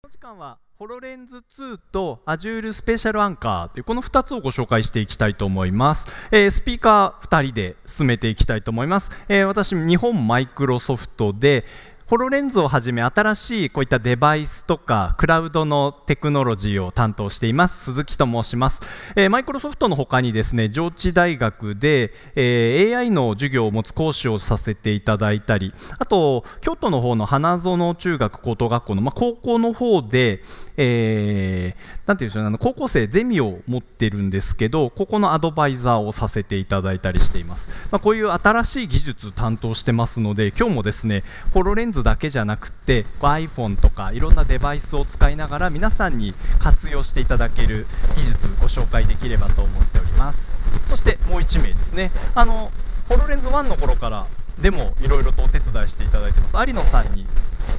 この時間はホロレンズ2と Azure スペシャルアンカーというこの2つをご紹介していきたいと思います、えー、スピーカー2人で進めていきたいと思います、えー、私日本マイクロソフトでホロレンズをはじめ新しいこういったデバイスとかクラウドのテクノロジーを担当しています鈴木と申します、えー、マイクロソフトの他にですね上智大学で、えー、AI の授業を持つ講師をさせていただいたりあと京都の方の花園中学高等学校の、まあ、高校の方で、えー、て言うんでしょうね、あの高校生ゼミを持ってるんですけど、ここのアドバイザーをさせていただいたりしています。まあ、こういう新しい技術担当してますので、今日もですね、ホロレンズだけじゃなくて、iPhone とかいろんなデバイスを使いながら皆さんに活用していただける技術ご紹介できればと思っております。そしてもう1名ですね。あのホロレンズ1の頃からでもいろいろとお手伝いしていただいてます。有野さんに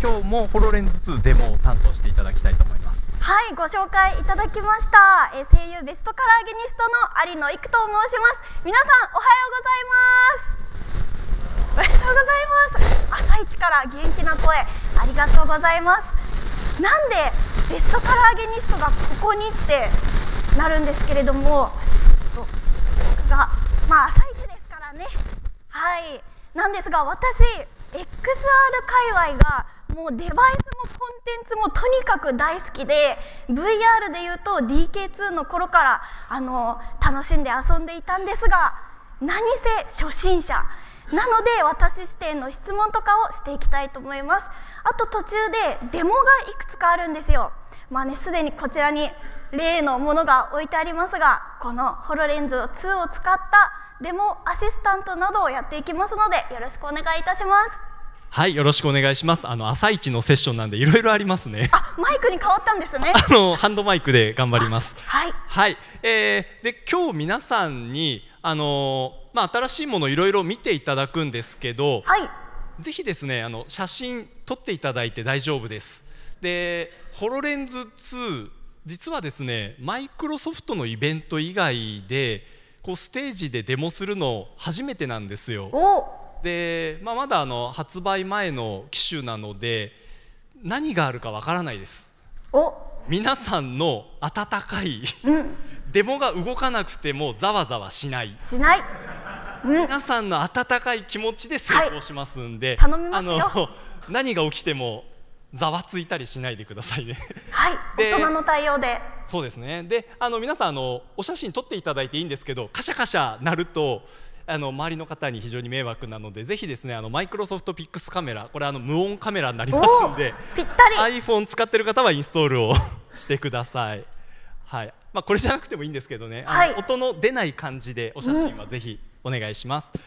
今日もホロレンズ2デモを担当していただきたいと思います。はいご紹介いただきました、え声優ベストカラーゲニストの有野育と申します皆さんおはようございますおはようございます朝一から元気な声ありがとうございますなんでベストカラーゲニストがここにってなるんですけれども僕がまあ朝一ですからねはいなんですが私 XR 界隈がもうデバイスもコンテンツもとにかく大好きで VR でいうと DK2 の頃からあの楽しんで遊んでいたんですが何せ初心者なので私視点の質問とかをしていきたいと思いますあと途中でデモがいくつかあるんですよまあねすでにこちらに例のものが置いてありますがこのホロレンズ2を使ったデモアシスタントなどをやっていきますのでよろしくお願いいたしますはい、よろしくお願いします。あの朝一のセッションなんでいろいろありますね。あ、マイクに変わったんですね。あのハンドマイクで頑張ります。はい。はい。えー、で今日皆さんにあのー、まあ新しいものいろいろ見ていただくんですけど、はい。ぜひですねあの写真撮っていただいて大丈夫です。でホロレンズ2実はですねマイクロソフトのイベント以外でこうステージでデモするの初めてなんですよ。お。で、まあ、まだあの発売前の機種なので何があるかわからないです皆さんの温かい、うん、デモが動かなくてもざわざわしないしない、うん、皆さんの温かい気持ちで成功しますんで、はい、あの 何が起きてもざわついたりしないでくださいねはい、大人の対応で。そうですね。で、あの皆さんあのお写真撮っていただいていいんですけど、カシャカシャ鳴るとあの周りの方に非常に迷惑なのでぜひですねあのマイクロソフトピックスカメラこれあの無音カメラになりますんでぴったり iPhone 使ってる方はインストールを してください。はいまあ、これじゃなくてもいいんですけどね、はい、音の出ない感じでお写真はぜひお願いします。うん、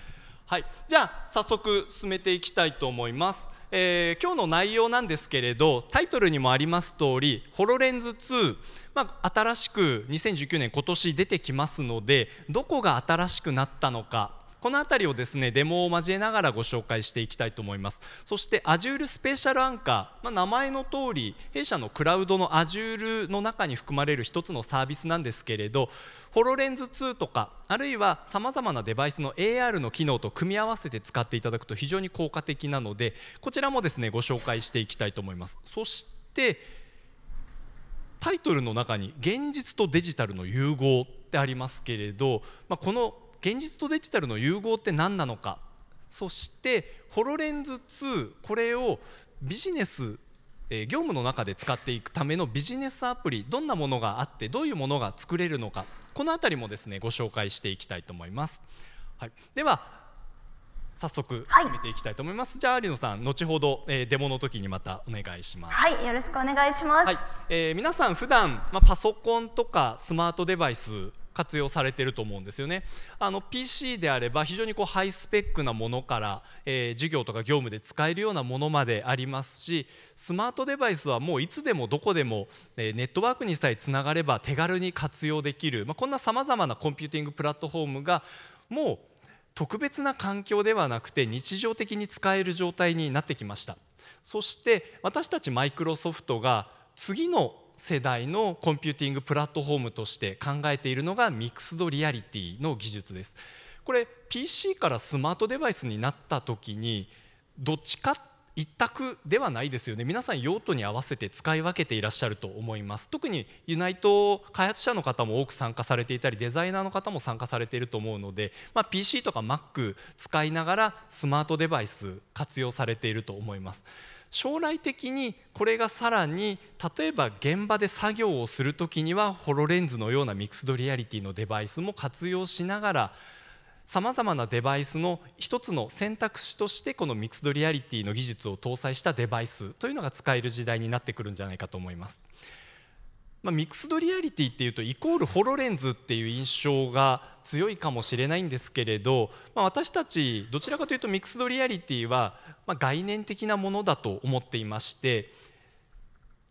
はい、じゃあ早速進めていきたいと思います。えー、今日の内容なんですけれどタイトルにもあります通りホロレンズ2、まあ、新しく2019年今年出てきますのでどこが新しくなったのかこの辺りをですねデモを交えながらご紹介していきたいと思いますそして Azure スペシャルアンカー、まあ、名前の通り弊社のクラウドの Azure の中に含まれる一つのサービスなんですけれどホロレンズ2とかあるいはさまざまなデバイスの AR の機能と組み合わせて使っていただくと非常に効果的なのでこちらもですねご紹介していきたいと思いますそしてタイトルの中に「現実とデジタルの融合」ってありますけれど、まあ、この現実とデジタルの融合って何なのかそしてホロレンズ2これをビジネス業務の中で使っていくためのビジネスアプリどんなものがあってどういうものが作れるのかこの辺りもですねご紹介していきたいと思います、はい、では早速進めていきたいと思います、はい、じゃあ有野さん後ほど、えデモの時にまたお願いしますはいよろしくお願いします、はいえー、皆さん普段まあ、パソコンとかスマートデバイス活用されてると思うんですよね。あの PC であれば非常にこうハイスペックなものから、えー、授業とか業務で使えるようなものまでありますしスマートデバイスはもういつでもどこでも、えー、ネットワークにさえつながれば手軽に活用できる、まあ、こんなさまざまなコンピューティングプラットフォームがもう特別な環境ではなくて日常的に使える状態になってきました。そして私たちマイクロソフトが次の世代のコンピューティングプラットフォームとして考えているのがミクスドリアリティの技術ですこれ PC からスマートデバイスになった時にどっちか一択ではないですよね皆さん用途に合わせて使い分けていらっしゃると思います特にユナイト開発者の方も多く参加されていたりデザイナーの方も参加されていると思うので、まあ、PC とか Mac 使いながらスマートデバイス活用されていると思います。将来的にこれがさらに例えば現場で作業をする時にはホロレンズのようなミクスドリアリティのデバイスも活用しながらさまざまなデバイスの一つの選択肢としてこのミクスドリアリティの技術を搭載したデバイスというのが使える時代になってくるんじゃないかと思います。まあ、ミックスドリアリティっていうとイコールホロレンズっていう印象が強いかもしれないんですけれど、まあ、私たちどちらかというとミックスドリアリティはま概念的なものだと思っていまして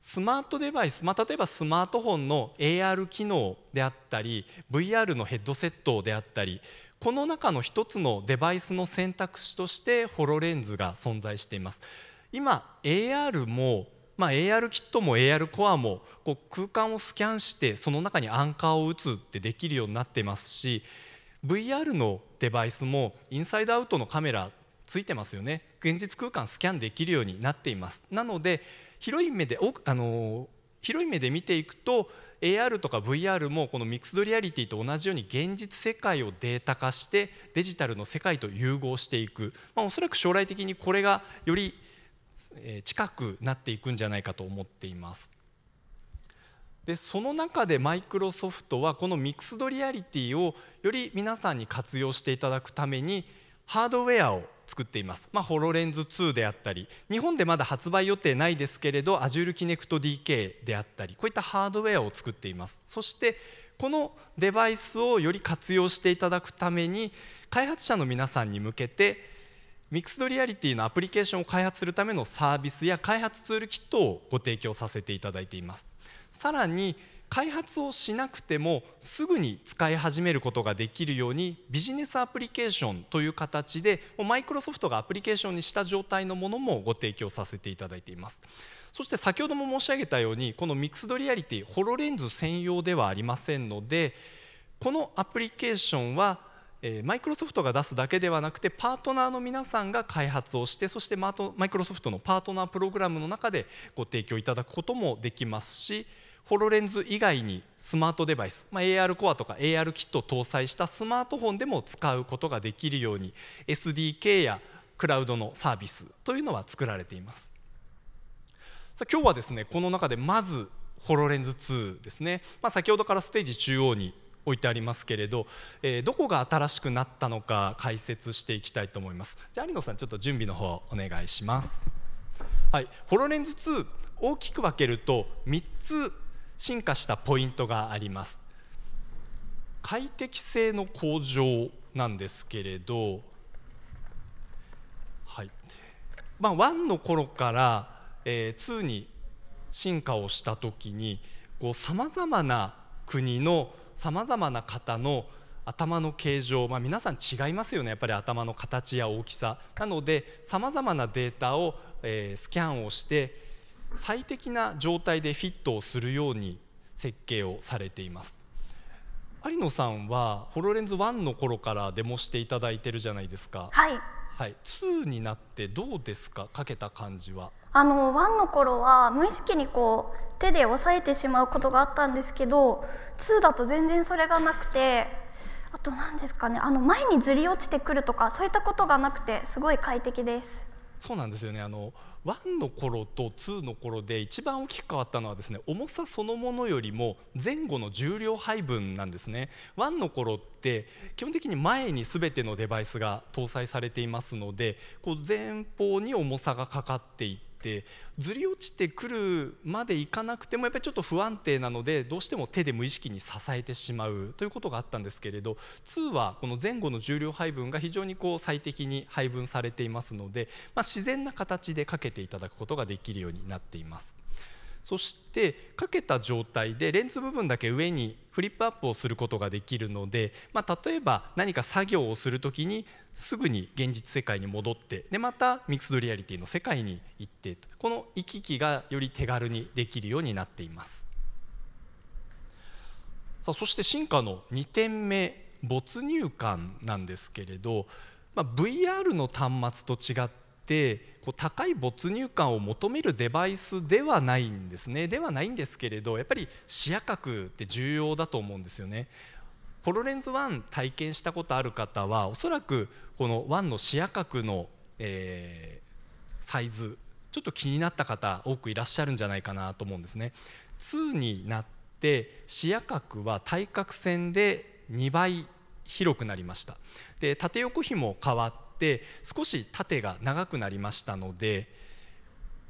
スマートデバイス、まあ、例えばスマートフォンの AR 機能であったり VR のヘッドセットであったりこの中の一つのデバイスの選択肢としてホロレンズが存在しています。今 AR もまあ、AR キットも AR コアもこう空間をスキャンしてその中にアンカーを打つってできるようになってますし VR のデバイスもインサイドアウトのカメラついてますよね現実空間スキャンできるようになっていますなので広い目であの広い目で見ていくと AR とか VR もこのミックスドリアリティと同じように現実世界をデータ化してデジタルの世界と融合していく、まあ、おそらく将来的にこれがより近くなっていくんじゃないかと思っています。でその中でマイクロソフトはこのミックスドリアリティをより皆さんに活用していただくためにハードウェアを作っています、まあ、ホロレンズ2であったり日本でまだ発売予定ないですけれど Azure Kinect DK であったりこういったハードウェアを作っていますそしてこのデバイスをより活用していただくために開発者の皆さんに向けてミクスドリアリティのアプリケーションを開発するためのサービスや開発ツールキットをご提供させていただいていますさらに開発をしなくてもすぐに使い始めることができるようにビジネスアプリケーションという形でマイクロソフトがアプリケーションにした状態のものもご提供させていただいていますそして先ほども申し上げたようにこのミクスドリアリティホロレンズ専用ではありませんのでこのアプリケーションはマイクロソフトが出すだけではなくてパートナーの皆さんが開発をしてそしてマイクロソフトのパートナープログラムの中でご提供いただくこともできますしホロレンズ以外にスマートデバイス、まあ、AR コアとか AR キットを搭載したスマートフォンでも使うことができるように SDK やクラウドのサービスというのは作られていますさあ今日はですねこの中でまずホロレンズ2ですね、まあ、先ほどからステージ中央に置いてありますけれど、えー、どこが新しくなったのか解説していきたいと思いますじゃあ有野さんちょっと準備の方お願いしますはい、ホロレンズ2大きく分けると3つ進化したポイントがあります快適性の向上なんですけれどはい、まあ、1の頃から、えー、2に進化をした時にさまざまな国のさまざまな方の頭の形状、まあ、皆さん違いますよねやっぱり頭の形や大きさなのでさまざまなデータを、えー、スキャンをして最適な状態でフィットをするように設計をされています有野さんはホロレンズ1の頃からデモしていただいてるじゃないですかはい、はい、2になってどうですかかけた感じはあのンの頃は無意識にこう手で押さえてしまうことがあったんですけど2だと全然それがなくてあと何ですかねあの前にずり落ちてくるとかそういったことがなくてすごい快適です。そうなんですよねあのンの頃と2の頃で一番大きく変わったのはですね重さそのものよりも前後の重量配分なんですねンの頃って基本的に前にすべてのデバイスが搭載されていますのでこう前方に重さがかかっていてってずり落ちてくるまでいかなくてもやっぱりちょっと不安定なのでどうしても手で無意識に支えてしまうということがあったんですけれど2はこの前後の重量配分が非常にこう最適に配分されていますので、まあ、自然な形でかけていただくことができるようになっています。そしてかけた状態でレンズ部分だけ上にフリップアップをすることができるので、まあ、例えば何か作業をする時にすぐに現実世界に戻ってでまたミックスドリアリティの世界に行ってこの行き来がより手軽にできるようになっていますさあそして進化の2点目没入感なんですけれど、まあ、VR の端末と違ってこう高い没入感を求めるデバイスではないんですねではないんですけれどやっぱり視野角って重要だと思うんですよねホロレンズ1体験したことある方はおそらくこの1の視野角の、えー、サイズちょっと気になった方多くいらっしゃるんじゃないかなと思うんですね。2になって視野角は対角線で2倍広くなりましたで縦横比も変わって少し縦が長くなりましたので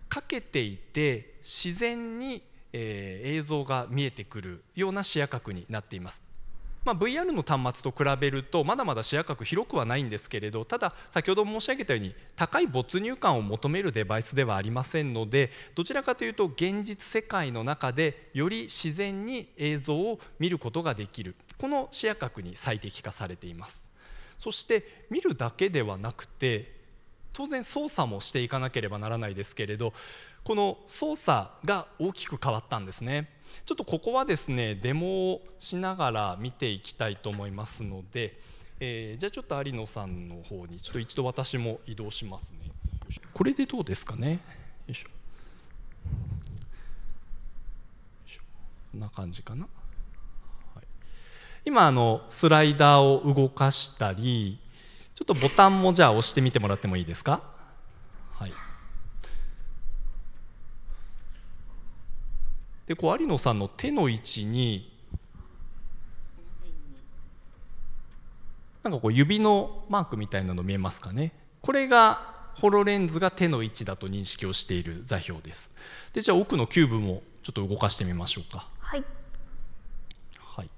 かけていて自然に、えー、映像が見えてくるような視野角になっていますまあ、VR の端末と比べるとまだまだ視野角広くはないんですけれどただ先ほど申し上げたように高い没入感を求めるデバイスではありませんのでどちらかというと現実世界の中でより自然に映像を見ることができるこの視野角に最適化されていますそして見るだけではなくて当然操作もしていかなければならないですけれどこの操作が大きく変わったんですね。ちょっとここはですねデモをしながら見ていきたいと思いますので、えー、じゃあちょっと有野さんの方にちょっと一度私も移動しますねこれでどうですかねよいしょこんな感じかな、はい、今あのスライダーを動かしたりちょっとボタンもじゃあ押してみてもらってもいいですかでこう有野さんの手の位置になんかこう指のマークみたいなの見えますかねこれがホロレンズが手の位置だと認識をしている座標ですでじゃあ奥のキューブもちょっと動かしてみましょうかはい、はい、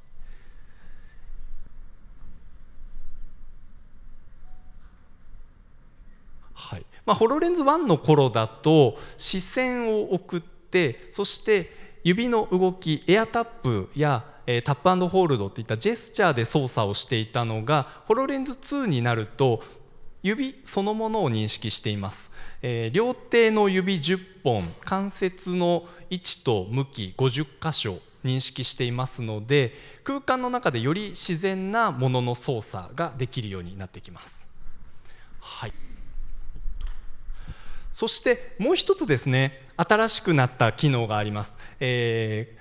はい、まあ、ホロレンズ1の頃だと視線を送ってそして指の動きエアタップやタップホールドといったジェスチャーで操作をしていたのがホロレンズ2になると指そのものを認識しています、えー、両手の指10本関節の位置と向き50箇所認識していますので空間の中でより自然なものの操作ができるようになってきます。はいそしてもう一つですね新しくなった機能があります、え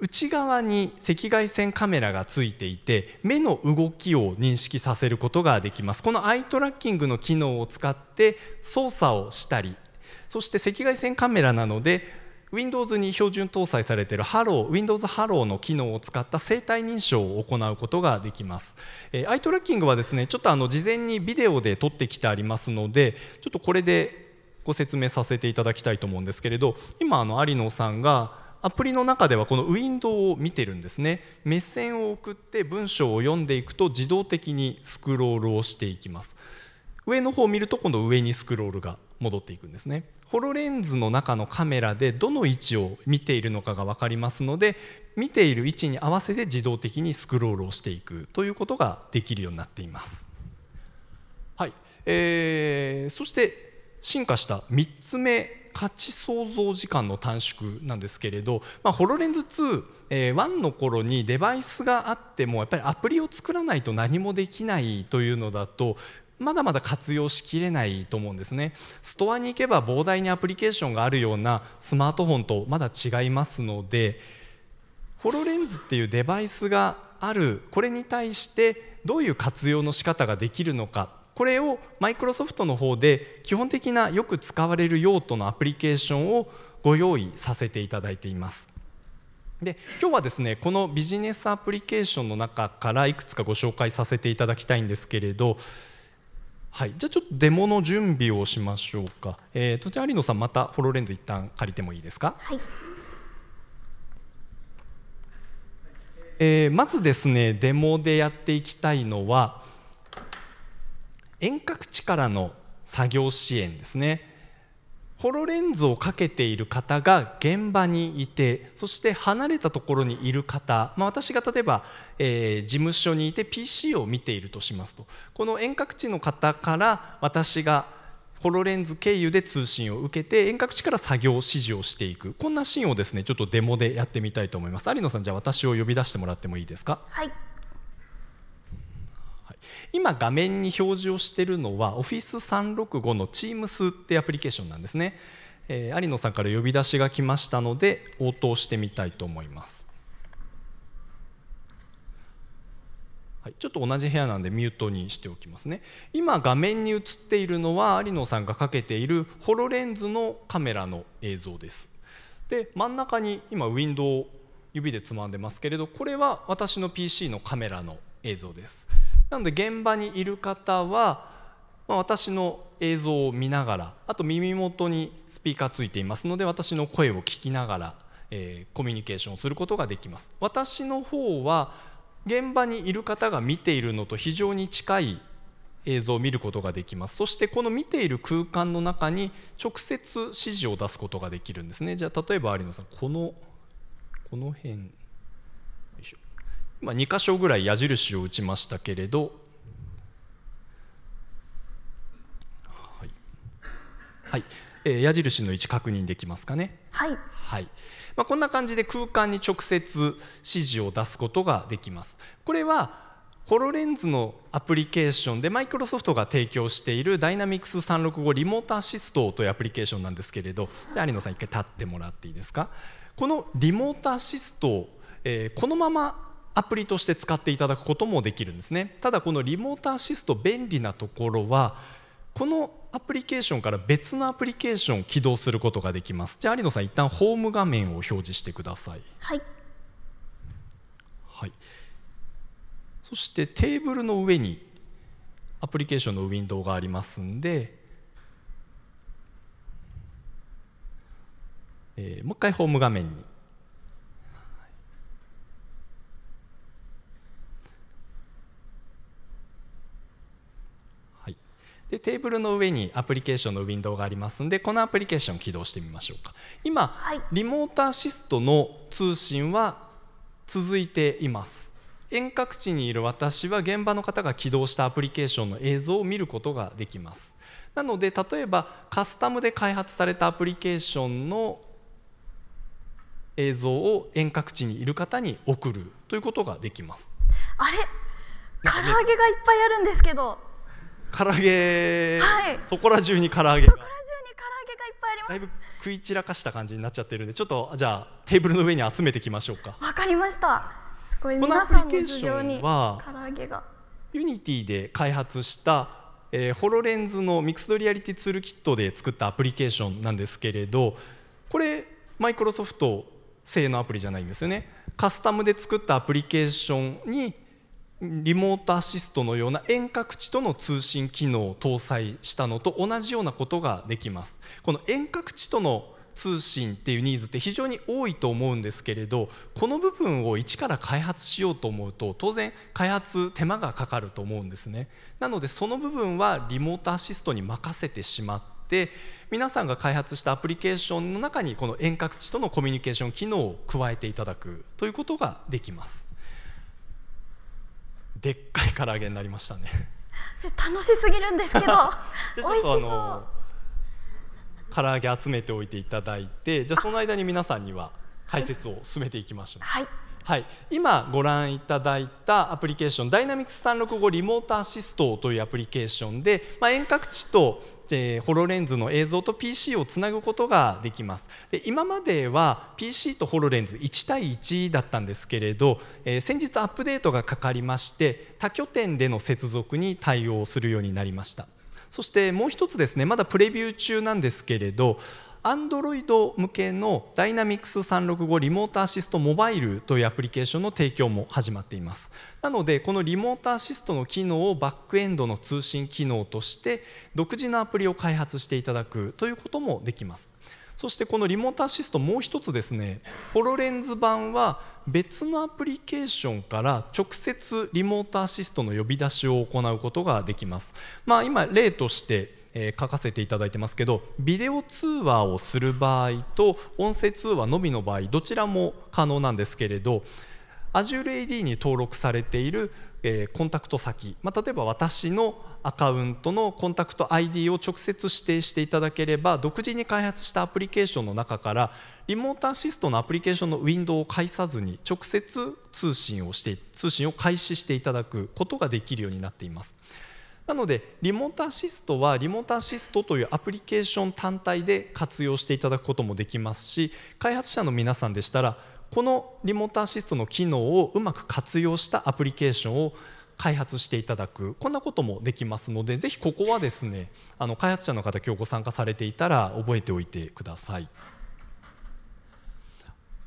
ー、内側に赤外線カメラがついていて目の動きを認識させることができますこのアイトラッキングの機能を使って操作をしたりそして赤外線カメラなので Windows に標準搭載されているハロー Windows ハローの機能を使った生体認証を行うことができます、えー、アイトラッキングはですねちょっとあの事前にビデオで撮ってきてありますのでちょっとこれでご説明させていただきたいと思うんですけれど今あの有野さんがアプリの中ではこのウィンドウを見てるんですね目線を送って文章を読んでいくと自動的にスクロールをしていきます上の方を見ると今度上にスクロールが戻っていくんですねホロレンズの中のカメラでどの位置を見ているのかが分かりますので見ている位置に合わせて自動的にスクロールをしていくということができるようになっていますはい、えー、そして進化した3つ目価値創造時間の短縮なんですけれど、まあ、ホロレンズ2、えー、1の頃にデバイスがあってもやっぱりアプリを作らないと何もできないというのだとまだまだ活用しきれないと思うんですねストアに行けば膨大にアプリケーションがあるようなスマートフォンとまだ違いますのでホロレンズっていうデバイスがあるこれに対してどういう活用の仕方ができるのかこれをマイクロソフトの方で基本的なよく使われる用途のアプリケーションをご用意させていただいています。で今日はですねこのビジネスアプリケーションの中からいくつかご紹介させていただきたいんですけれど、はい、じゃあちょっとデモの準備をしましょうか、えー、とじゃあ有野さんまたフォローレンズ一旦借りてもいいですか、はい、えー、まずですねデモでやっていきたいのは遠隔地からの作業支援ですねホロレンズをかけている方が現場にいてそして離れたところにいる方、まあ、私が例えば、えー、事務所にいて PC を見ているとしますとこの遠隔地の方から私がホロレンズ経由で通信を受けて遠隔地から作業指示をしていくこんなシーンをですねちょっとデモでやってみたいと思います有野さんじゃあ私を呼び出してもらってもいいですかはい今画面に表示をしているのは Office365 の Teams ってアプリケーションなんですね、えー、有野さんから呼び出しが来ましたので応答してみたいと思います、はい、ちょっと同じ部屋なんでミュートにしておきますね今画面に映っているのは有野さんがかけているホロレンズのカメラの映像ですで真ん中に今ウィンドウを指でつまんでますけれどこれは私の PC のカメラの映像ですなので現場にいる方は、まあ、私の映像を見ながらあと耳元にスピーカーついていますので私の声を聞きながら、えー、コミュニケーションをすることができます私の方は現場にいる方が見ているのと非常に近い映像を見ることができますそしてこの見ている空間の中に直接指示を出すことができるんですねじゃあ例えば有野さんこのこの辺今2箇所ぐらい矢印を打ちましたけれど、はい、はい、えー、矢印の位置確認できますかね。はい。はい。まあ、こんな感じで空間に直接指示を出すことができます。これはホロレンズのアプリケーションでマイクロソフトが提供しているダイナミクス3 6 5リモートアシストというアプリケーションなんですけれどじゃあ有野さん一回立ってもらっていいですかこのリモートアシスト、えー、このままアプリとして使っていただくこともできるんですねただこのリモートアシスト便利なところはこのアプリケーションから別のアプリケーションを起動することができますじゃあ有野さん一旦ホーム画面を表示してくださいはい、はい、そしてテーブルの上にアプリケーションのウィンドウがありますんで、えー、もう一回ホーム画面にでテーブルの上にアプリケーションのウィンドウがありますんでこのアプリケーション起動してみましょうか今、はい、リモートアシストの通信は続いています遠隔地にいる私は現場の方が起動したアプリケーションの映像を見ることができますなので例えばカスタムで開発されたアプリケーションの映像を遠隔地にいる方に送るということができますあれ唐揚げがいっぱいあるんですけど唐揚げ、はい、そこら中に唐揚げそこら中に唐揚げがいっぱいありますだいぶ食い散らかした感じになっちゃってるんでちょっとじゃあテーブルの上に集めてきましょうかわかりましたすごい皆さんの事情に唐揚げがユニティで開発したえー、ホロレンズのミクスドリアリティツールキットで作ったアプリケーションなんですけれどこれマイクロソフト製のアプリじゃないんですよねカスタムで作ったアプリケーションにリモートアシストのような遠隔地との通信機能を搭載したのと同じようなことができますこの遠隔地との通信っていうニーズって非常に多いと思うんですけれどこの部分を一から開発しようと思うと当然開発手間がかかると思うんですねなのでその部分はリモートアシストに任せてしまって皆さんが開発したアプリケーションの中にこの遠隔地とのコミュニケーション機能を加えていただくということができますでっかい唐揚げになりましたね楽しすぎるんですけど じゃちょっとあの唐揚げ集めておいていただいてじゃあその間に皆さんには解説を進めていきましょう。はいはい、今ご覧いただいたアプリケーションダイナミクス3 6 5リモートアシストというアプリケーションで、まあ、遠隔地と、えー、ホロレンズの映像と PC をつなぐことができますで今までは PC とホロレンズ1対1だったんですけれど、えー、先日アップデートがかかりまして多拠点での接続に対応するようになりましたそしてもう一つですねまだプレビュー中なんですけれど Android 向けの Dynamics365 リモートアシストモバイルというアプリケーションの提供も始まっていますなのでこのリモートアシストの機能をバックエンドの通信機能として独自のアプリを開発していただくということもできますそしてこのリモートアシストもう一つですねホロレンズ版は別のアプリケーションから直接リモートアシストの呼び出しを行うことができますまあ今例としてえー、書かせていただいてますけどビデオ通話をする場合と音声通話のみの場合どちらも可能なんですけれど AzureAD に登録されている、えー、コンタクト先、まあ、例えば私のアカウントのコンタクト ID を直接指定していただければ独自に開発したアプリケーションの中からリモートアシストのアプリケーションのウィンドウを介さずに直接通信をして通信を開始していただくことができるようになっています。なのでリモートアシストはリモートアシストというアプリケーション単体で活用していただくこともできますし開発者の皆さんでしたらこのリモートアシストの機能をうまく活用したアプリケーションを開発していただくこんなこともできますのでぜひここはですねあの開発者の方今日ご参加されていたら覚えておいてください。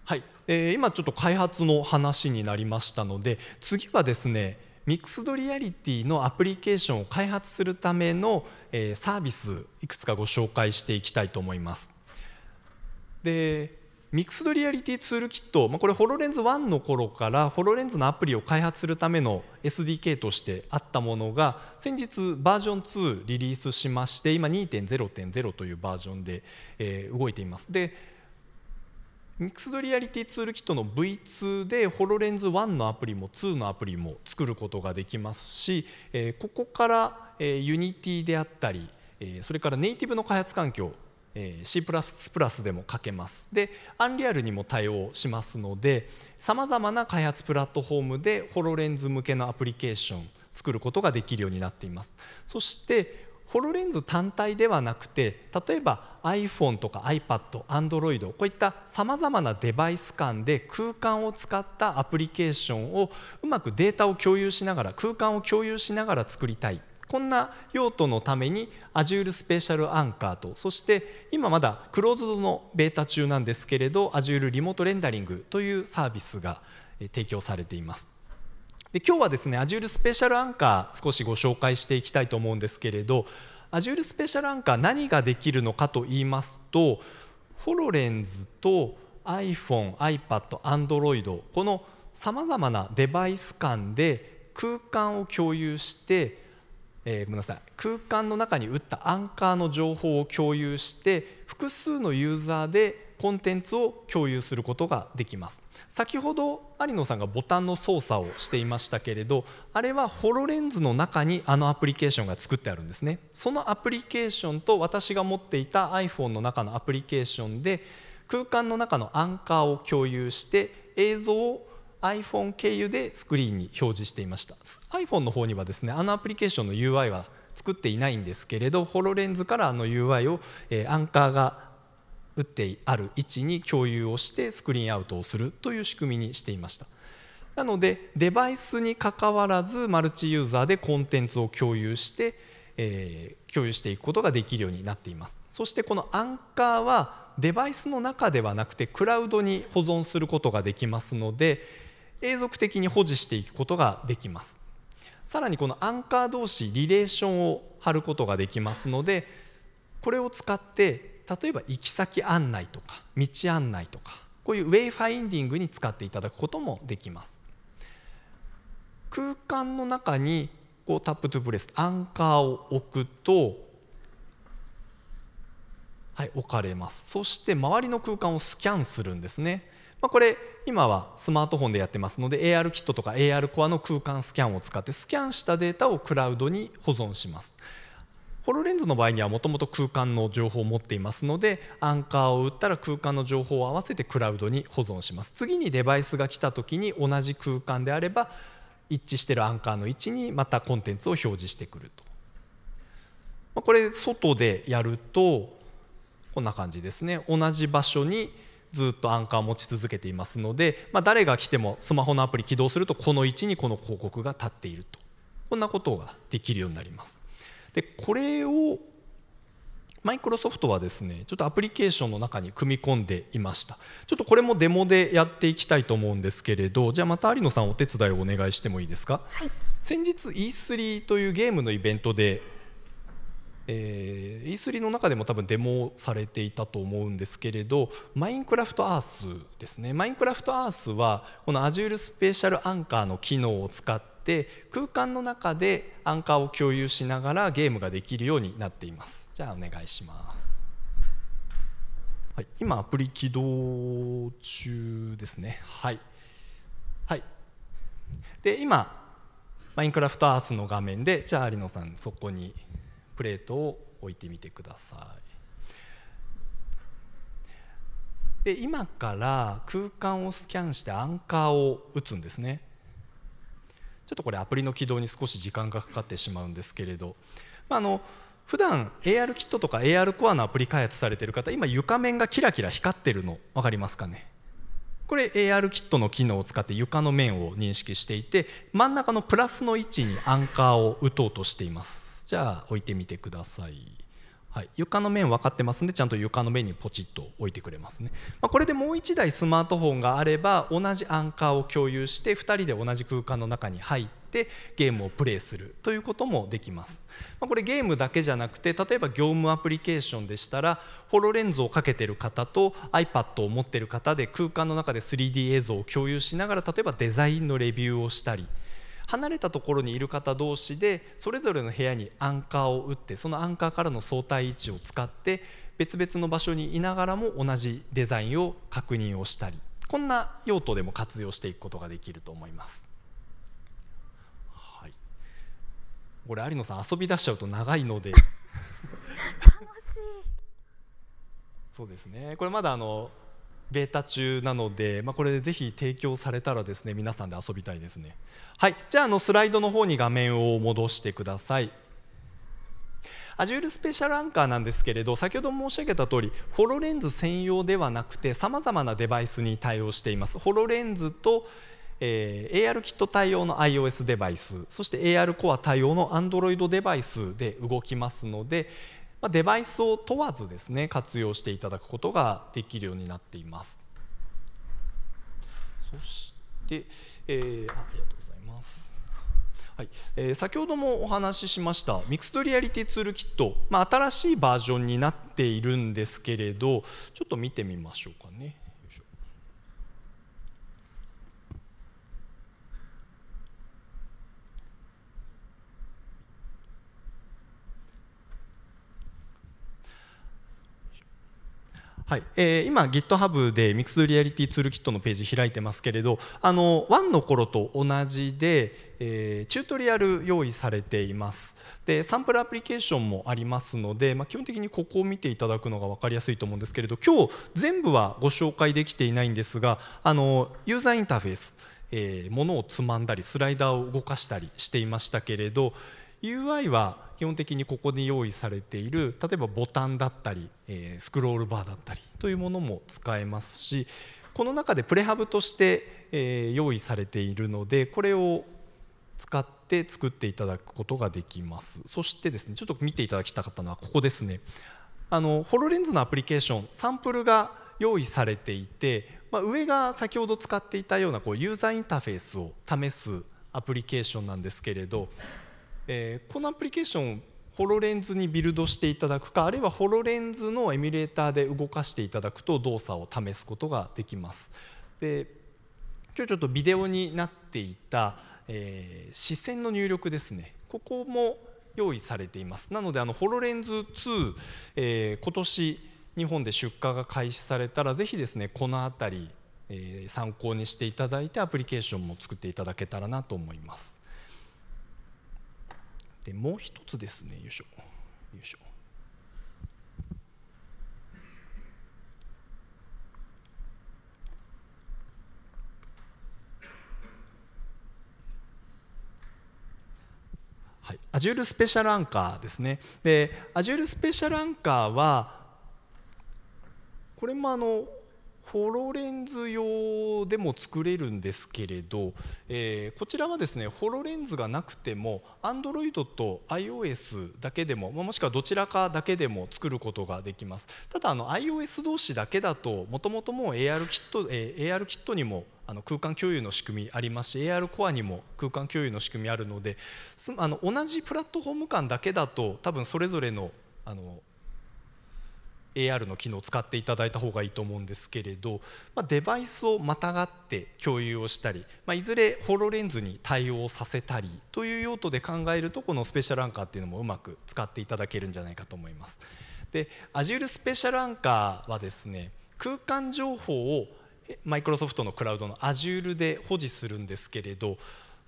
はい、えー、今ちょっと開発の話になりましたので次はですねミックスドリアリティのアプリケーションを開発するための、えサービスいくつかご紹介していきたいと思います。でミックスドリアリティツールキット、まあ、これホロレンズ1の頃からホロレンズのアプリを開発するための SDK としてあったものが先日バージョン2リリースしまして今2.0.0というバージョンで、え動いています。でミックスドリアリティツールキットの V2 でホロレンズ1のアプリも2のアプリも作ることができますし、えここから、え Unity であったり、えそれからネイティブの開発環境 C++ でも書けますでアンリアルにも対応しますのでさまざまな開発プラットフォームでホロレンズ向けのアプリケーション作ることができるようになっていますそしてホロレンズ単体ではなくて例えば iPhone とか iPad、Android こういったさまざまなデバイス間で空間を使ったアプリケーションをうまくデータを共有しながら空間を共有しながら作りたいこんな用途のために Azure スペシャルアンカーとそして今まだクローズドのベータ中なんですけれど Azure リモートレンダリングというサービスが提供されています。で今日はですね Azure スペシャルアンカー少しご紹介していきたいと思うんですけれど Azure スペシャルアンカー何ができるのかと言いますとホロレンズと iPhone、iPad、Android このさまざまなデバイス間で空間を共有して、えー、ごめんなさい空間の中に打ったアンカーの情報を共有して複数のユーザーでコンテンツを共有することができます先ほど有野さんがボタンの操作をしていましたけれどあれはホロレンズの中にあのアプリケーションが作ってあるんですねそのアプリケーションと私が持っていた iPhone の中のアプリケーションで空間の中のアンカーを共有して映像を iPhone 経由でスクリーンに表示していました iPhone の方にはですねあのアプリケーションの UI は作っていないんですけれどホロレンズからあの UI を、えー、アンカーが打ってある位置に共有をしてスクリーンアウトをするという仕組みにしていましたなのでデバイスにかかわらずマルチユーザーでコンテンツを共有して、えー、共有していくことができるようになっていますそしてこのアンカーはデバイスの中ではなくてクラウドに保存することができますので永続的に保持していくことができますさらにこのアンカー同士リレーションを貼ることができますのでこれを使って例えば行き先案内とか道案内とかこういうウェイファインディングに使っていただくこともできます空間の中にこうタップトゥブレスアンカーを置くとはい置かれますそして周りの空間をスキャンするんですねまあ、これ今はスマートフォンでやってますので AR キットとか AR コアの空間スキャンを使ってスキャンしたデータをクラウドに保存しますホロレンズの場合にはもともと空間の情報を持っていますのでアンカーを打ったら空間の情報を合わせてクラウドに保存します次にデバイスが来た時に同じ空間であれば一致してるアンカーの位置にまたコンテンツを表示してくると、まこれ外でやるとこんな感じですね同じ場所にずっとアンカーを持ち続けていますので、まあ、誰が来てもスマホのアプリ起動するとこの位置にこの広告が立っているとこんなことができるようになりますでこれをマイクロソフトはですねちょっとアプリケーションの中に組み込んでいましたちょっとこれもデモでやっていきたいと思うんですけれどじゃあまた有野さんお手伝いをお願いしてもいいですか、はい、先日 E3 というゲームのイベントでえー、E3 の中でも多分デモされていたと思うんですけれどマインクラフトアースですねマインクラフトアースはこの Azure スペシャルアンカーの機能を使ってって空間の中でアンカーを共有しながらゲームができるようになっていますじゃあお願いします、はい、今アプリ起動中ですねはいはいで今マインクラフトアースの画面でじゃあ有野さんそこにプレートを置いてみてくださいで今から空間をスキャンしてアンカーを打つんですねちょっとこれアプリの起動に少し時間がかかってしまうんですけれど、まあ、あの普段 AR キットとか AR コアのアプリ開発されてる方今床面がキラキラ光ってるの分かりますかねこれ AR キットの機能を使って床の面を認識していて真ん中のプラスの位置にアンカーを打とうとしていますじゃあ置いてみてくださいはい、床の面分かってますんでちゃんと床の面にポチッと置いてくれますね、まあ、これでもう1台スマートフォンがあれば同じアンカーを共有して2人で同じ空間の中に入ってゲームをプレイするということもできます、まあ、これゲームだけじゃなくて例えば業務アプリケーションでしたらホロレンズをかけてる方と iPad を持ってる方で空間の中で 3D 映像を共有しながら例えばデザインのレビューをしたり離れたところにいる方同士でそれぞれの部屋にアンカーを打ってそのアンカーからの相対位置を使って別々の場所にいながらも同じデザインを確認をしたりこんな用途でも活用していくことができると思います。はい、これ有野さん遊び出しちゃうと長いのでそうですねこれまだあのベータ中なので、まあ、これでぜひ提供されたらですね皆さんで遊びたいですねはいじゃああのスライドの方に画面を戻してください Azure スペシャルアンカーなんですけれど先ほど申し上げた通りホロレンズ専用ではなくてさまざまなデバイスに対応していますホロレンズと、えー、AR キット対応の iOS デバイスそして AR コア対応の Android デバイスで動きますのでまデバイスを問わずですね活用していただくことができるようになっていますそして、えー、あありがとうございますはいえー、先ほどもお話ししましたミクスドリアリティツールキット、まあ、新しいバージョンになっているんですけれどちょっと見てみましょうかね。はいえー、今 GitHub でミックスリアリティツールキットのページ開いてますけれどあの1の頃と同じで、えー、チュートリアル用意されていますでサンプルアプリケーションもありますので、まあ、基本的にここを見ていただくのが分かりやすいと思うんですけれど今日全部はご紹介できていないんですがあのユーザーインターフェース、えー、ものをつまんだりスライダーを動かしたりしていましたけれど UI は基本的にここに用意されている例えばボタンだったり、えスクロールバーだったりというものも使えますしこの中でプレハブとして、え用意されているのでこれを使って作っていただくことができますそしてですねちょっと見ていただきたかったのはここですねあのホロレンズのアプリケーションサンプルが用意されていて、まあ、上が先ほど使っていたようなこうユーザーインターフェースを試すアプリケーションなんですけれどえー、このアプリケーションをホロレンズにビルドしていただくかあるいはホロレンズのエミュレーターで動かしていただくと動作を試すことができます。で今日ちょっとビデオになっていた、えー、視線の入力ですねここも用意されていますなのであのホロレンズ2、えー、今年日本で出荷が開始されたらぜひですねこの辺り、えー、参考にしていただいてアプリケーションも作っていただけたらなと思います。でもう一つですねよいしょよいしょはい、Azure スペシャルアンカーですね。で、Azure スペシャルアンカーは、これもあのホロレンズ用でも作れるんですけれど、えー、こちらはですねホロレンズがなくても Android と iOS だけでももしくはどちらかだけでも作ることができますただあの iOS 同士だけだともともともう AR キット、えー、AR キットにもあの空間共有の仕組みありますし AR コアにも空間共有の仕組みあるのであの同じプラットフォーム間だけだと多分それぞれのあの AR の機能を使っていただいた方がいいと思うんですけれど、まあ、デバイスをまたがって共有をしたり、まあ、いずれホロレンズに対応させたりという用途で考えるとこのスペシャルアンカーっていうのもうまく使っていただけるんじゃないかと思います。で Azure スペシャルアンカーはですね空間情報をマイクロソフトのクラウドの Azure で保持するんですけれど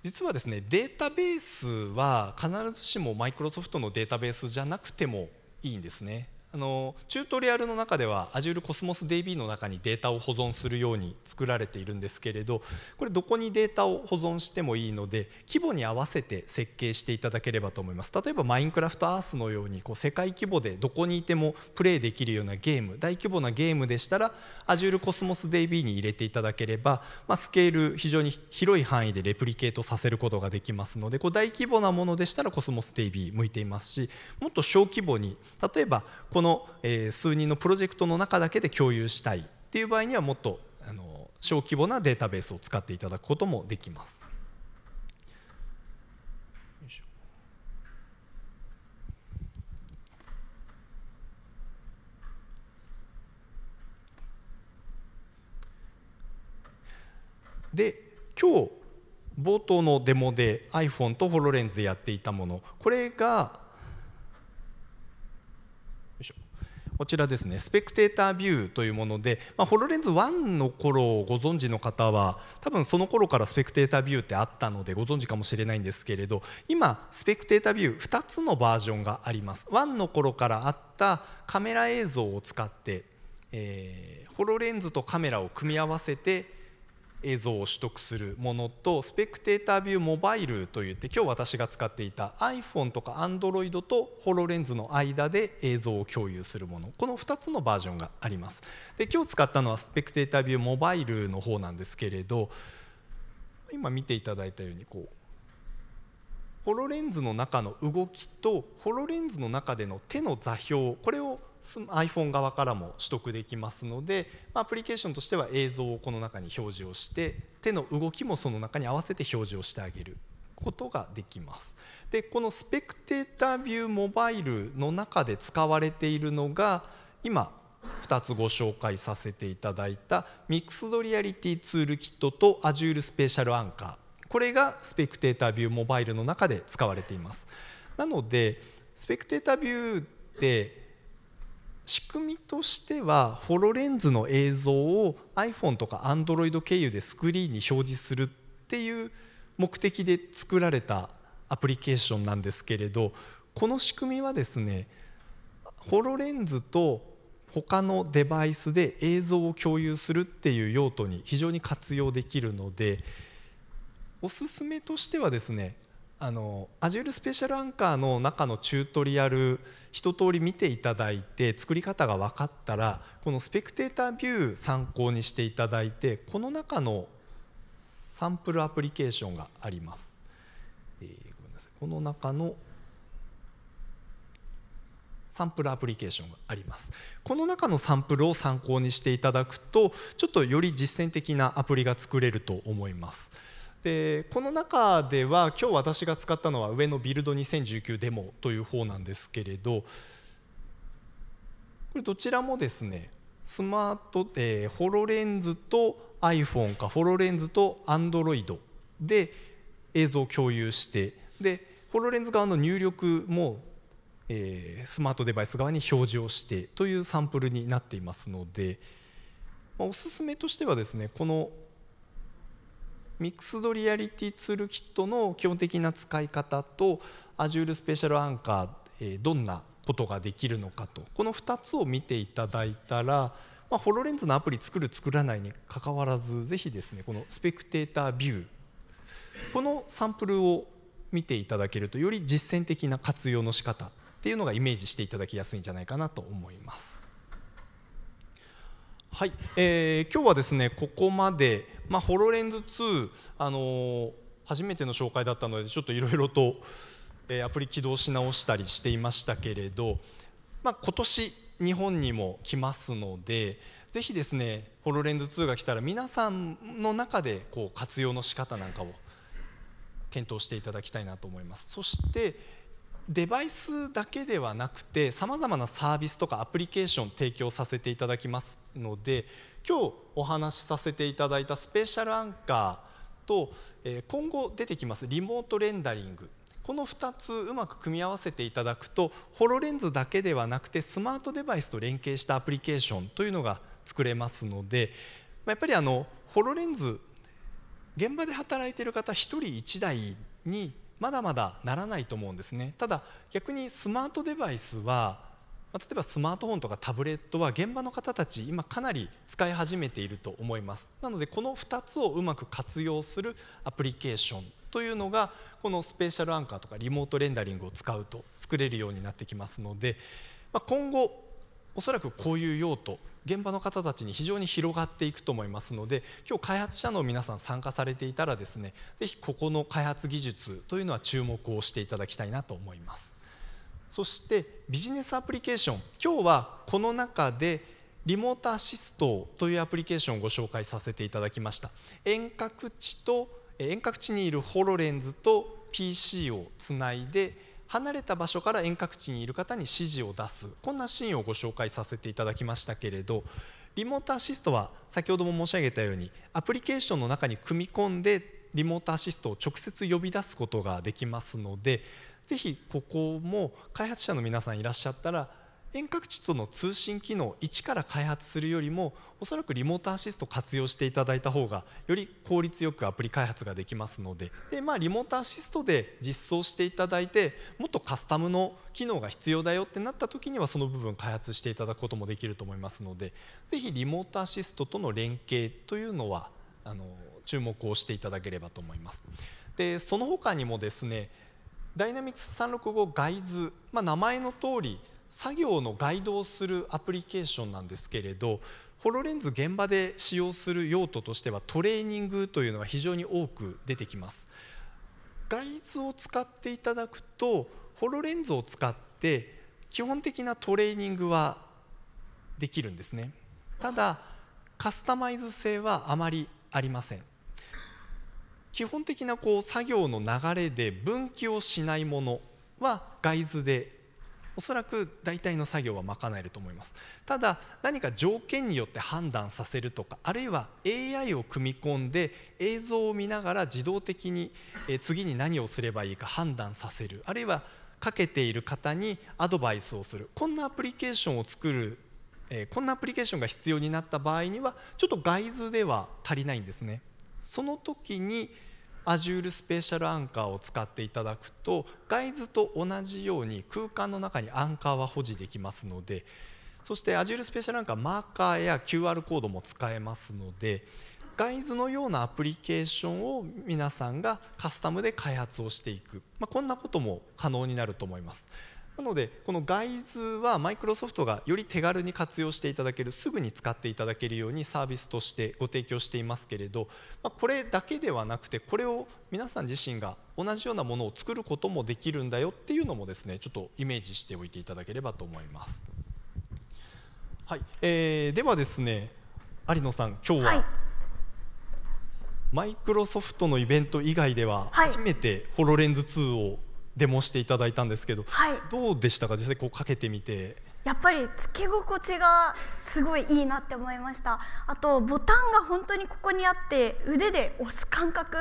実はですねデータベースは必ずしもマイクロソフトのデータベースじゃなくてもいいんですねあのチュートリアルの中では Azure Cosmos DB の中にデータを保存するように作られているんですけれどこれどこにデータを保存してもいいので規模に合わせて設計していただければと思います例えばマインクラフトアースのようにこう世界規模でどこにいてもプレイできるようなゲーム大規模なゲームでしたら Azure Cosmos DB に入れていただければ、まあ、スケール非常に広い範囲でレプリケートさせることができますのでこう大規模なものでしたら Cosmos DB 向いていますしもっと小規模に例えばこの、え数人のプロジェクトの中だけで共有したいっていう場合にはもっとあの小規模なデータベースを使っていただくこともできます。で今日冒頭のデモで iPhone と HoloLens でやっていたものこれがこちらですねスペクテータービューというもので、まあ、ホロレンズ1の頃をご存知の方は多分その頃からスペクテータービューってあったのでご存知かもしれないんですけれど今スペクテータービュー2つのバージョンがあります1の頃からあったカメラ映像を使って、えー、ホロレンズとカメラを組み合わせて映像を取得するものとスペクテータービューモバイルといって今日私が使っていた iPhone とか Android とホロレンズの間で映像を共有するものこの2つのバージョンがありますで今日使ったのはスペクテータービューモバイルの方なんですけれど今見ていただいたようにこうホロレンズの中の動きとホロレンズの中での手の座標これを iPhone 側からも取得できますので、まアプリケーションとしては映像をこの中に表示をして手の動きもその中に合わせて表示をしてあげることができますでこのスペクテータービューモバイルの中で使われているのが今2つご紹介させていただいたミックスドリアリティツールキットと Azure スペシャルアンカーこれがスペクテータービューモバイルの中で使われていますなのでスペクテータービューって仕組みとしてはホロレンズの映像を iPhone とか Android 経由でスクリーンに表示するっていう目的で作られたアプリケーションなんですけれどこの仕組みはですねホロレンズと他のデバイスで映像を共有するっていう用途に非常に活用できるのでおすすめとしてはですねあの Azure スペシャルアンカーの中のチュートリアル一通り見ていただいて作り方が分かったらこのスペクテータービュー参考にしていただいてこの中のサンプルアプリケーションがあります。えー、ごめんなさいこの中のサンプルアプリケーションがありますこの中のサンプルを参考にしていただくとちょっとより実践的なアプリが作れると思います。でこの中では今日私が使ったのは上のビルド2019デモという方なんですけれどこれどちらもですねスマートでホロレンズと iPhone かホロレンズと Android で映像を共有してでホロレンズ側の入力も、えー、スマートデバイス側に表示をしてというサンプルになっていますので、まあ、おすすめとしてはですねこのミックスドリアリティツールキットの基本的な使い方と Azure スペシャルアンカーどんなことができるのかとこの2つを見ていただいたら、まあ、ホロレンズのアプリ作る作らないにかかわらずぜひですねこのスペクテータービューこのサンプルを見ていただけるとより実践的な活用の仕方っていうのがイメージしていただきやすいんじゃないかなと思います。はい、えー、今日はですねここまでまあ、ホロレンズ2、あのー、初めての紹介だったのでちょっといろいろと、えー、アプリ起動し直したりしていましたけれど、まあ、今年日本にも来ますのでぜひですねホロレンズ2が来たら皆さんの中でこう活用の仕方なんかを検討していただきたいなと思います。そしてデバイスだけではなくてさまざまなサービスとかアプリケーション提供させていただきますので今日お話しさせていただいたスペシャルアンカーと、え今後出てきますリモートレンダリングこの2つうまく組み合わせていただくとホロレンズだけではなくてスマートデバイスと連携したアプリケーションというのが作れますのでやっぱりあのホロレンズ現場で働いている方1人1台にまだまだならないと思うんですねただ逆にスマートデバイスはま例えばスマートフォンとかタブレットは現場の方たち今かなり使い始めていると思いますなのでこの2つをうまく活用するアプリケーションというのがこのスペーシャルアンカーとかリモートレンダリングを使うと作れるようになってきますので、ま今後おそらくこういう用途現場の方たちに非常に広がっていくと思いますので今日開発者の皆さん参加されていたらですね是非ここの開発技術というのは注目をしていただきたいなと思います。そしてビジネスアプリケーション今日はこの中でリモートアシストというアプリケーションをご紹介させていただきました遠隔地と遠隔地にいるホロレンズと PC をつないで離れた場所から遠隔地にいる方に指示を出すこんなシーンをご紹介させていただきましたけれどリモートアシストは先ほども申し上げたようにアプリケーションの中に組み込んでリモートアシストを直接呼び出すことができますのでぜひここも開発者の皆さんいらっしゃったら遠隔地との通信機能を一から開発するよりもおそらくリモートアシストを活用していただいた方がより効率よくアプリ開発ができますのでで、まあ、リモートアシストで実装していただいてもっとカスタムの機能が必要だよってなった時にはその部分開発していただくこともできると思いますのでぜひリモートアシストとの連携というのはあの注目をしていただければと思います。でその他にもですねダイナミクス365ガイズ、まあ、名前の通り作業のガイドをするアプリケーションなんですけれどホロレンズ現場で使用する用途としてはトレーニングというのが非常に多く出てきますガイズを使っていただくとホロレンズを使って基本的なトレーニングはできるんですねただカスタマイズ性はあまりありません基本的なこう作業の流れで分岐をしないものは外図でおそらく大体の作業は賄えると思いますただ何か条件によって判断させるとかあるいは AI を組み込んで映像を見ながら自動的に次に何をすればいいか判断させるあるいはかけている方にアドバイスをするこんなアプリケーションを作るこんなアプリケーションが必要になった場合にはちょっと外図では足りないんですねその時に Azure スペシャルアンカーを使っていただくとガイズと同じように空間の中にアンカーは保持できますのでそして Azure スペシャルアンカーマーカーや QR コードも使えますのでガイズのようなアプリケーションを皆さんがカスタムで開発をしていく、まあ、こんなことも可能になると思います。なのでこのガイズはマイクロソフトがより手軽に活用していただけるすぐに使っていただけるようにサービスとしてご提供していますけれど、まこれだけではなくてこれを皆さん自身が同じようなものを作ることもできるんだよっていうのもですねちょっとイメージしておいていただければと思います。はいえー、ではですね有野さん今日は、はいマイクロソフトのイベント以外では初めてホロレンズ2をデモしていただいたんですけど、はい、どうでしたか実際こうかけてみてやっぱりつけ心地がすごいいいなって思いましたあとボタンが本当にここにあって腕で押す感覚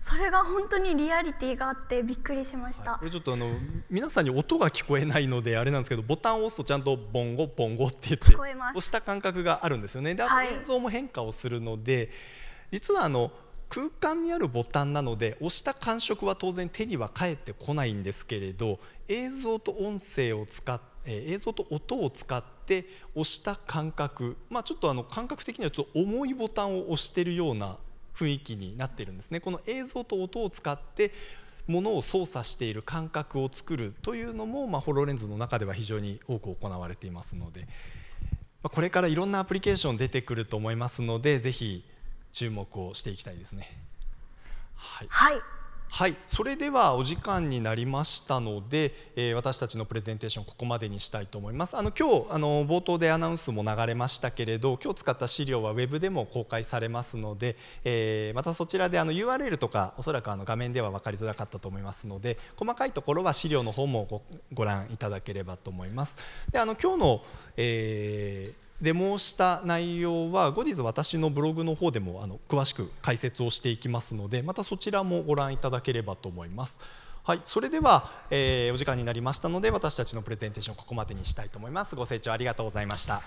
それが本当にリアリティがあってびっくりしました、はい、これちょっとあの皆さんに音が聞こえないのであれなんですけどボタンを押すとちゃんとボンゴボンゴって言って押した感覚があるんですよねであと映像も変化をするので、はい実はあの空間にあるボタンなので押した感触は当然手には返ってこないんですけれど映像と音声を使っ映像と音を使って押した感覚、まあ、ちょっとあの感覚的にはちょっと重いボタンを押してるような雰囲気になってるんですね。この映像と音を使ってものを操作している感覚を作るというのも、まあ、ホロレンズの中では非常に多く行われていますので、まこれからいろんなアプリケーション出てくると思いますので是非注目をしていきたいですね。はい、はいはい、それではお時間になりましたので、えー、私たちのプレゼンテーションここまでにしたいと思います。あの今日あの冒頭でアナウンスも流れましたけれど、今日使った資料はウェブでも公開されますので、えー、またそちらであの URL とかおそらくあの画面では分かりづらかったと思いますので、細かいところは資料の方もごご覧いただければと思います。で、あの今日の、えーデモをした内容は後日私のブログの方でもあの詳しく解説をしていきますのでまたそちらもご覧いただければと思います。はい、それでは、えー、お時間になりましたので私たちのプレゼンテーションここまでにしたいと思います。ご清聴ありがとうございました。